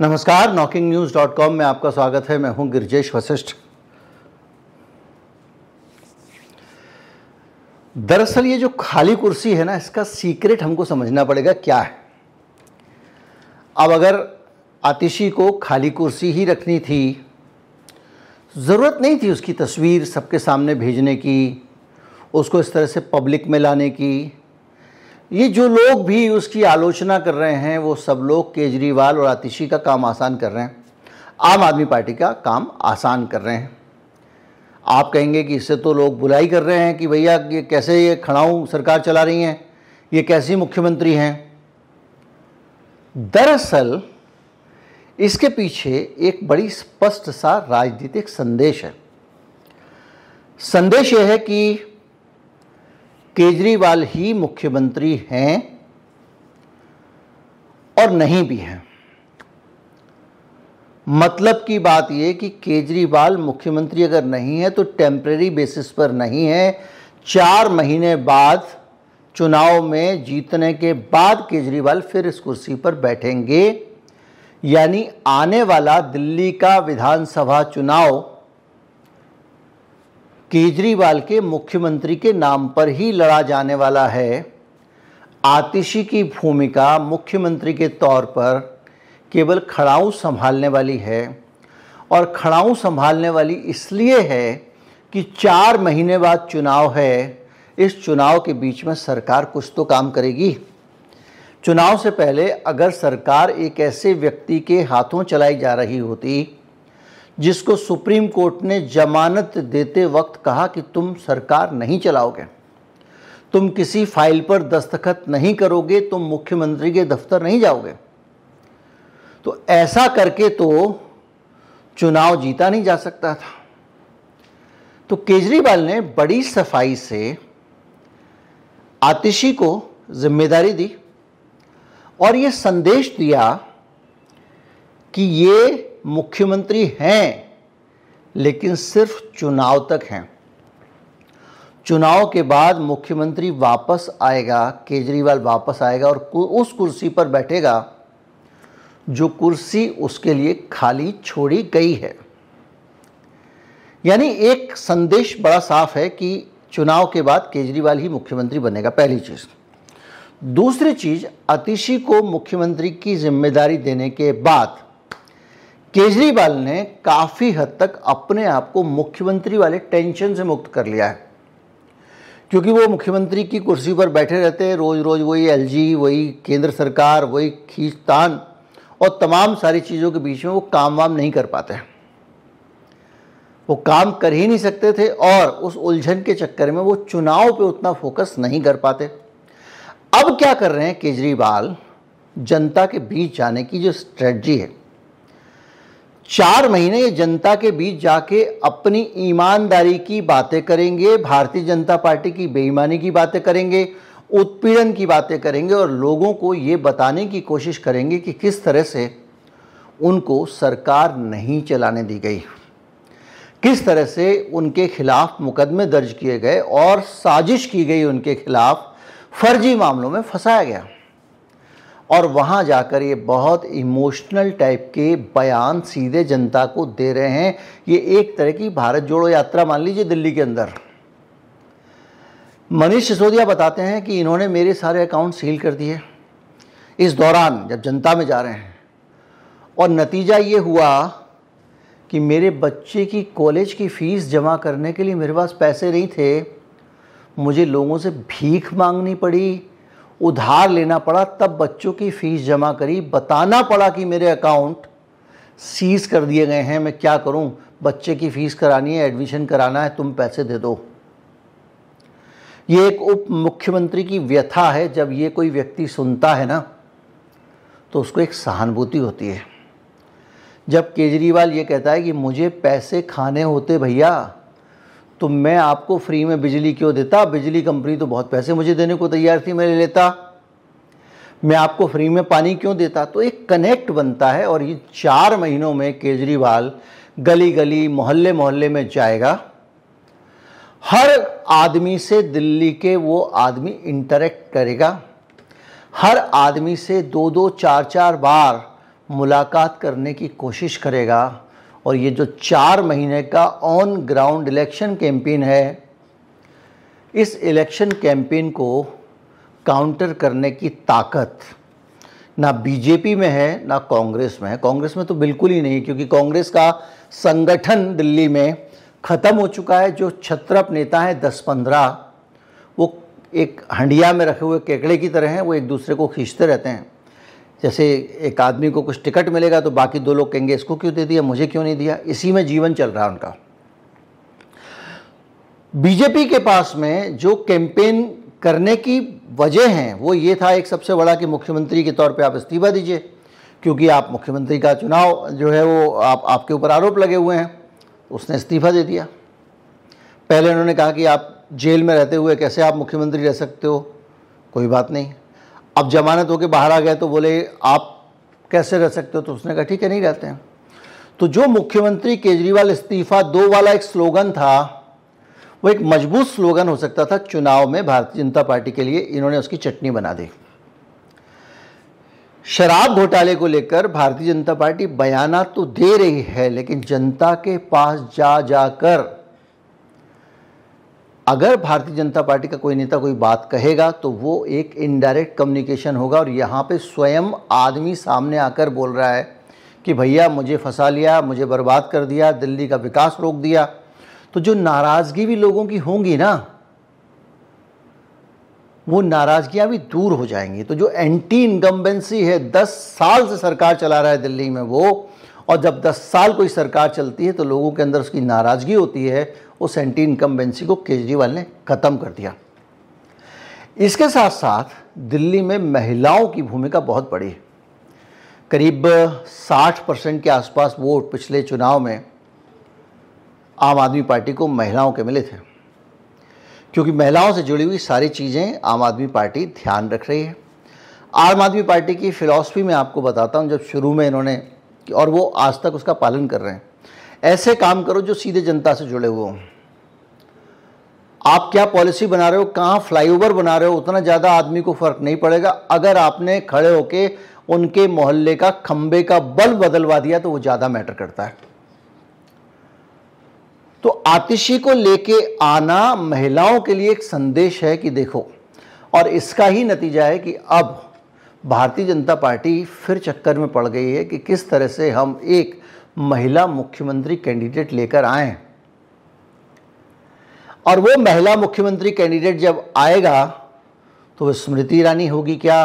नमस्कार knocking news dot com में आपका स्वागत है मैं हूं गिरजेश वशिष्ठ दरअसल ये जो खाली कुर्सी है ना इसका सीक्रेट हमको समझना पड़ेगा क्या है अब अगर आतिशी को खाली कुर्सी ही रखनी थी ज़रूरत नहीं थी उसकी तस्वीर सबके सामने भेजने की उसको इस तरह से पब्लिक में लाने की ये जो लोग भी उसकी आलोचना कर रहे हैं वो सब लोग केजरीवाल और आतिशी का काम आसान कर रहे हैं आम आदमी पार्टी का काम आसान कर रहे हैं आप कहेंगे कि इससे तो लोग बुलाई कर रहे हैं कि भैया ये कैसे ये खड़ाऊ सरकार चला रही हैं ये कैसी मुख्यमंत्री हैं दरअसल इसके पीछे एक बड़ी स्पष्ट सा राजनीतिक संदेश है संदेश यह है कि केजरीवाल ही मुख्यमंत्री हैं और नहीं भी हैं मतलब की बात यह कि केजरीवाल मुख्यमंत्री अगर नहीं है तो टेम्प्रेरी बेसिस पर नहीं है चार महीने बाद चुनाव में जीतने के बाद केजरीवाल फिर इस कुर्सी पर बैठेंगे यानी आने वाला दिल्ली का विधानसभा चुनाव केजरीवाल के मुख्यमंत्री के नाम पर ही लड़ा जाने वाला है आतिशी की भूमिका मुख्यमंत्री के तौर पर केवल खड़ाऊ संभालने वाली है और खड़ाऊ संभालने वाली इसलिए है कि चार महीने बाद चुनाव है इस चुनाव के बीच में सरकार कुछ तो काम करेगी चुनाव से पहले अगर सरकार एक ऐसे व्यक्ति के हाथों चलाई जा रही होती जिसको सुप्रीम कोर्ट ने जमानत देते वक्त कहा कि तुम सरकार नहीं चलाओगे तुम किसी फाइल पर दस्तखत नहीं करोगे तुम मुख्यमंत्री के दफ्तर नहीं जाओगे तो ऐसा करके तो चुनाव जीता नहीं जा सकता था तो केजरीवाल ने बड़ी सफाई से आतिशी को जिम्मेदारी दी और ये संदेश दिया कि ये मुख्यमंत्री हैं लेकिन सिर्फ चुनाव तक हैं चुनाव के बाद मुख्यमंत्री वापस आएगा केजरीवाल वापस आएगा और उस कुर्सी पर बैठेगा जो कुर्सी उसके लिए खाली छोड़ी गई है यानी एक संदेश बड़ा साफ है कि चुनाव के बाद केजरीवाल ही मुख्यमंत्री बनेगा पहली चीज़ दूसरी चीज़ अतिशी को मुख्यमंत्री की जिम्मेदारी देने के बाद केजरीवाल ने काफ़ी हद तक अपने आप को मुख्यमंत्री वाले टेंशन से मुक्त कर लिया है क्योंकि वो मुख्यमंत्री की कुर्सी पर बैठे रहते हैं रोज़ रोज़ वही एलजी वही केंद्र सरकार वही खींचतान और तमाम सारी चीज़ों के बीच में वो काम वाम नहीं कर पाते हैं वो काम कर ही नहीं सकते थे और उस उलझन के चक्कर में वो चुनाव पे उतना फोकस नहीं कर पाते अब क्या कर रहे हैं केजरीवाल जनता के बीच जाने की जो स्ट्रेटजी है चार महीने जनता के बीच जाके अपनी ईमानदारी की बातें करेंगे भारतीय जनता पार्टी की बेईमानी की बातें करेंगे उत्पीड़न की बातें करेंगे और लोगों को ये बताने की कोशिश करेंगे कि किस तरह से उनको सरकार नहीं चलाने दी गई किस तरह से उनके खिलाफ मुकदमे दर्ज किए गए और साजिश की गई उनके खिलाफ फर्जी मामलों में फंसाया गया और वहाँ जाकर ये बहुत इमोशनल टाइप के बयान सीधे जनता को दे रहे हैं ये एक तरह की भारत जोड़ो यात्रा मान लीजिए दिल्ली के अंदर मनीष सिसोदिया बताते हैं कि इन्होंने मेरे सारे अकाउंट सील कर दिए इस दौरान जब जनता में जा रहे हैं और नतीजा ये हुआ कि मेरे बच्चे की कॉलेज की फ़ीस जमा करने के लिए मेरे पास पैसे नहीं थे मुझे लोगों से भीख मांगनी पड़ी उधार लेना पड़ा तब बच्चों की फ़ीस जमा करी बताना पड़ा कि मेरे अकाउंट सीज़ कर दिए गए हैं मैं क्या करूं बच्चे की फ़ीस करानी है एडमिशन कराना है तुम पैसे दे दो ये एक उप मुख्यमंत्री की व्यथा है जब ये कोई व्यक्ति सुनता है ना तो उसको एक सहानुभूति होती है जब केजरीवाल ये कहता है कि मुझे पैसे खाने होते भैया तो मैं आपको फ्री में बिजली क्यों देता बिजली कंपनी तो बहुत पैसे मुझे देने को तैयार थी मैं ले लेता मैं आपको फ्री में पानी क्यों देता तो एक कनेक्ट बनता है और ये चार महीनों में केजरीवाल गली गली मोहल्ले मोहल्ले में जाएगा हर आदमी से दिल्ली के वो आदमी इंटरेक्ट करेगा हर आदमी से दो दो चार चार बार मुलाकात करने की कोशिश करेगा और ये जो चार महीने का ऑन ग्राउंड इलेक्शन कैंपेन है इस इलेक्शन कैंपेन को काउंटर करने की ताकत ना बीजेपी में है ना कांग्रेस में है कांग्रेस में तो बिल्कुल ही नहीं क्योंकि कांग्रेस का संगठन दिल्ली में ख़त्म हो चुका है जो छत्रप नेता हैं दस पंद्रह वो एक हंडिया में रखे हुए केकड़े की तरह हैं वो एक दूसरे को खींचते रहते हैं जैसे एक आदमी को कुछ टिकट मिलेगा तो बाकी दो लोग कहेंगे इसको क्यों दे दिया मुझे क्यों नहीं दिया इसी में जीवन चल रहा है उनका बीजेपी के पास में जो कैंपेन करने की वजह हैं वो ये था एक सबसे बड़ा कि मुख्यमंत्री के तौर पे आप इस्तीफा दीजिए क्योंकि आप मुख्यमंत्री का चुनाव जो है वो आप आपके ऊपर आरोप लगे हुए हैं उसने इस्तीफा दे दिया पहले उन्होंने कहा कि आप जेल में रहते हुए कैसे आप मुख्यमंत्री रह सकते हो कोई बात नहीं अब जमानत होकर बाहर आ गए तो बोले आप कैसे रह सकते हो तो उसने कहा ठीक है नहीं रहते हैं तो जो मुख्यमंत्री केजरीवाल इस्तीफा दो वाला एक स्लोगन था वो एक मजबूत स्लोगन हो सकता था चुनाव में भारतीय जनता पार्टी के लिए इन्होंने उसकी चटनी बना दी शराब घोटाले को लेकर भारतीय जनता पार्टी बयाना तो दे रही है लेकिन जनता के पास जा जाकर अगर भारतीय जनता पार्टी का कोई नेता कोई बात कहेगा तो वो एक इनडायरेक्ट कम्युनिकेशन होगा और यहाँ पे स्वयं आदमी सामने आकर बोल रहा है कि भैया मुझे फंसा लिया मुझे बर्बाद कर दिया दिल्ली का विकास रोक दिया तो जो नाराज़गी भी लोगों की होंगी ना वो नाराज़गियाँ भी दूर हो जाएंगी तो जो एंटी इनकम्बेंसी है दस साल से सरकार चला रहा है दिल्ली में वो और जब 10 साल कोई सरकार चलती है तो लोगों के अंदर उसकी नाराज़गी होती है उस एंटी इनकम्बेंसी को केजरीवाल ने ख़त्म कर दिया इसके साथ साथ दिल्ली में महिलाओं की भूमिका बहुत बड़ी है करीब 60 परसेंट के आसपास वोट पिछले चुनाव में आम आदमी पार्टी को महिलाओं के मिले थे क्योंकि महिलाओं से जुड़ी हुई सारी चीज़ें आम आदमी पार्टी ध्यान रख रही है आम आदमी पार्टी की फ़िलासफ़ी में आपको बताता हूँ जब शुरू में इन्होंने और वो आज तक उसका पालन कर रहे हैं ऐसे काम करो जो सीधे जनता से जुड़े हुए आप क्या पॉलिसी बना रहे हो कहाँ फ्लाईओवर बना रहे हो उतना ज़्यादा आदमी को फ़र्क नहीं पड़ेगा अगर आपने खड़े होके उनके मोहल्ले का खम्बे का बल्ब बदलवा दिया तो वो ज़्यादा मैटर करता है तो आतिशी को लेके आना महिलाओं के लिए एक संदेश है कि देखो और इसका ही नतीजा है कि अब भारतीय जनता पार्टी फिर चक्कर में पड़ गई है कि किस तरह से हम एक महिला मुख्यमंत्री कैंडिडेट लेकर आए और वो महिला मुख्यमंत्री कैंडिडेट जब आएगा तो वह स्मृति ईरानी होगी क्या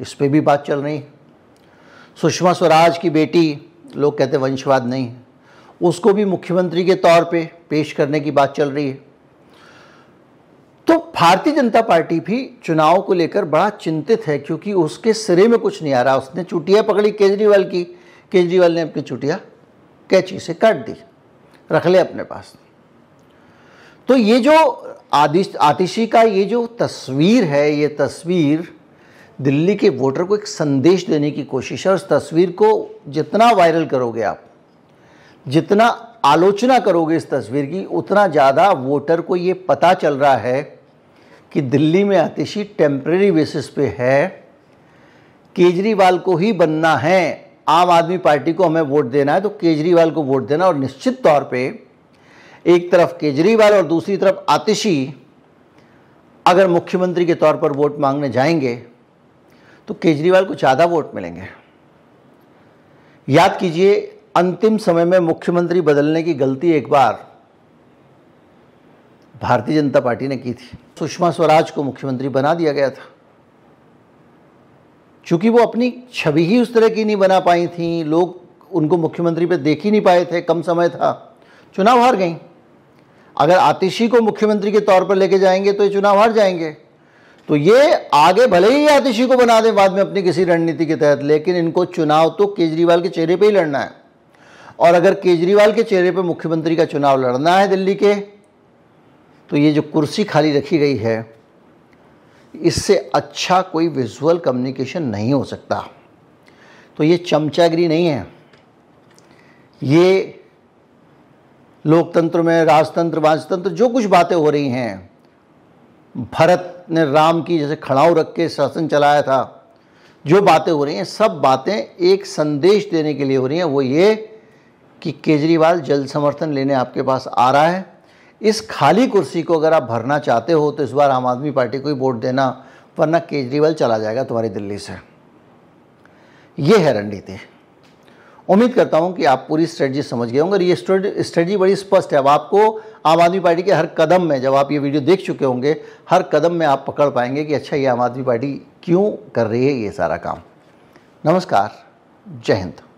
इस पर भी बात चल रही सुषमा स्वराज की बेटी लोग कहते वंशवाद नहीं उसको भी मुख्यमंत्री के तौर पे पेश करने की बात चल रही है तो भारतीय जनता पार्टी भी चुनाव को लेकर बड़ा चिंतित है क्योंकि उसके सिरे में कुछ नहीं आ रहा उसने चुटिया पकड़ी केजरीवाल की केजरीवाल ने अपनी चुटिया कैची से काट दी रख ले अपने पास तो ये जो आदिश आतिशी का ये जो तस्वीर है ये तस्वीर दिल्ली के वोटर को एक संदेश देने की कोशिश है और तस्वीर को जितना वायरल करोगे आप जितना आलोचना करोगे इस तस्वीर की उतना ज़्यादा वोटर को ये पता चल रहा है कि दिल्ली में आतिशी टेम्प्रेरी बेसिस पे है केजरीवाल को ही बनना है आम आदमी पार्टी को हमें वोट देना है तो केजरीवाल को वोट देना और निश्चित तौर पे एक तरफ केजरीवाल और दूसरी तरफ आतिशी अगर मुख्यमंत्री के तौर पर वोट मांगने जाएंगे तो केजरीवाल को ज़्यादा वोट मिलेंगे याद कीजिए अंतिम समय में मुख्यमंत्री बदलने की गलती एक बार भारतीय जनता पार्टी ने की थी सुषमा स्वराज को मुख्यमंत्री बना दिया गया था चूँकि वो अपनी छवि ही उस तरह की नहीं बना पाई थी लोग उनको मुख्यमंत्री पे देख ही नहीं पाए थे कम समय था चुनाव हार गई अगर आतिशी को मुख्यमंत्री के तौर पर लेके जाएंगे तो ये चुनाव हार जाएंगे तो ये आगे भले ही आतिशी को बना दें बाद में अपनी किसी रणनीति के तहत लेकिन इनको चुनाव तो केजरीवाल के चेहरे पर ही लड़ना है और अगर केजरीवाल के चेहरे पर मुख्यमंत्री का चुनाव लड़ना है दिल्ली के तो ये जो कुर्सी खाली रखी गई है इससे अच्छा कोई विजुअल कम्युनिकेशन नहीं हो सकता तो ये चमचागिरी नहीं है ये लोकतंत्र में राजतंत्र वाजतंत्र जो कुछ बातें हो रही हैं भरत ने राम की जैसे खड़ाऊ रख के शासन चलाया था जो बातें हो रही हैं सब बातें एक संदेश देने के लिए हो रही हैं वो ये कि केजरीवाल जल समर्थन लेने आपके पास आ रहा है इस खाली कुर्सी को अगर आप भरना चाहते हो तो इस बार आम आदमी पार्टी को ही वोट देना वरना केजरीवाल चला जाएगा तुम्हारी दिल्ली से ये है रणनीति उम्मीद करता हूँ कि आप पूरी स्ट्रेटजी समझ गए होंगे और ये स्ट्रेटजी बड़ी स्पष्ट है अब आपको आम आदमी पार्टी के हर कदम में जब आप ये वीडियो देख चुके होंगे हर कदम में आप पकड़ पाएंगे कि अच्छा ये आम आदमी पार्टी क्यों कर रही है ये सारा काम नमस्कार जय हिंद